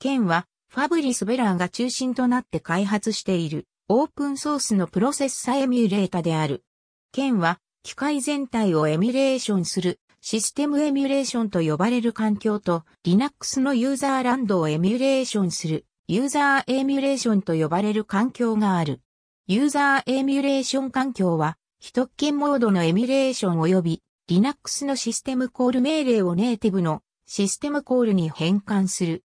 県は、ファブリス・ベラーが中心となって開発している、オープンソースのプロセッサエミュレータである。県は、機械全体をエミュレーションする、システムエミュレーションと呼ばれる環境と、Linux のユーザーランドをエミュレーションする、ユーザーエミュレーションと呼ばれる環境がある。ユーザーエミュレーション環境は、非特権モードのエミュレーション及び、Linux のシステムコール命令をネイティブのシステムコールに変換する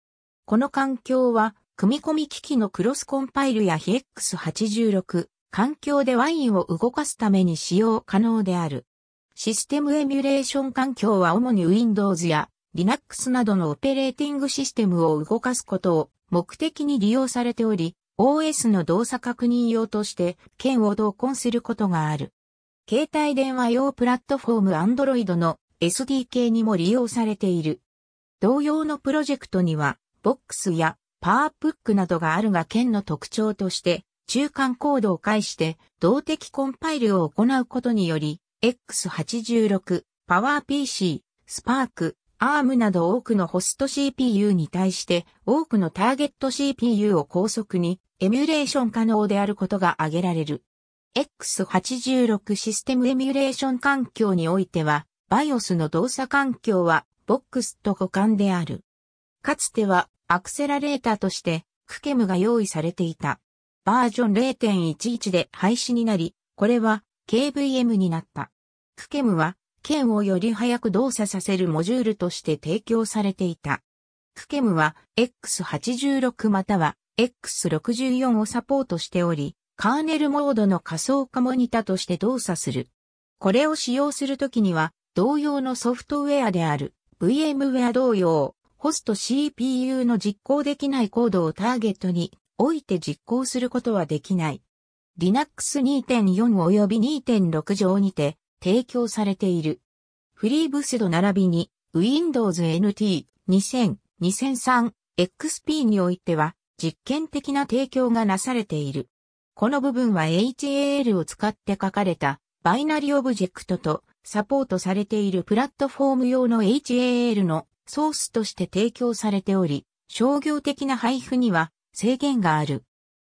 この環境は、組み込み機器のクロスコンパイルや f x 8 6環境でワインを動かすために使用可能である。システムエミュレーション環境は主に Windows や Linux などのオペレーティングシステムを動かすことを目的に利用されており、OS の動作確認用として剣を同梱することがある。携帯電話用プラットフォーム Android の SDK にも利用されている。同様のプロジェクトにはボックスやパワープックなどがあるが県の特徴として、中間コードを介して動的コンパイルを行うことにより、X86、パワー PC、スパーク、ARM など多くのホスト CPU に対して多くのターゲット CPU を高速にエミュレーション可能であることが挙げられる。X86 システムエミュレーション環境においては、BIOS の動作環境はボックスと互換である。かつてはアクセラレーターとしてクケムが用意されていた。バージョン0.11で廃止になり、これは KVM になった。クケムは剣をより早く動作させるモジュールとして提供されていた。クケムは X86 または X64 をサポートしており、カーネルモードの仮想化モニタとして動作する。これを使用するときには、同様のソフトウェアである VMware 同様、ホスト CPU の実行できないコードをターゲットにおいて実行することはできない。Linux 2.4及び2.6上にて提供されている。フリーブスド並びに Windows NT 2000、2003、XP においては実験的な提供がなされている。この部分は HAL を使って書かれたバイナリオブジェクトとサポートされているプラットフォーム用の HAL のソースとして提供されており、商業的な配布には制限がある。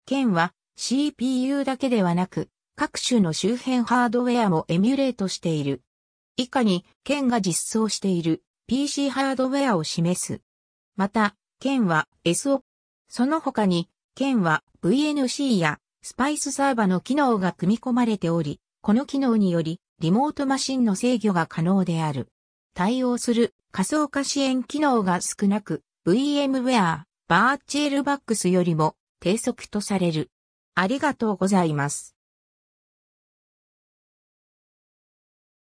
県は CPU だけではなく、各種の周辺ハードウェアもエミュレートしている。以下に、県が実装している PC ハードウェアを示す。また、県は SO。その他に、県は VNC やスパイスサーバの機能が組み込まれており、この機能により、リモートマシンの制御が可能である。対応する仮想化支援機能が少なく、VMware、バーチェルバックスよりも低速とされる。ありがとうございます。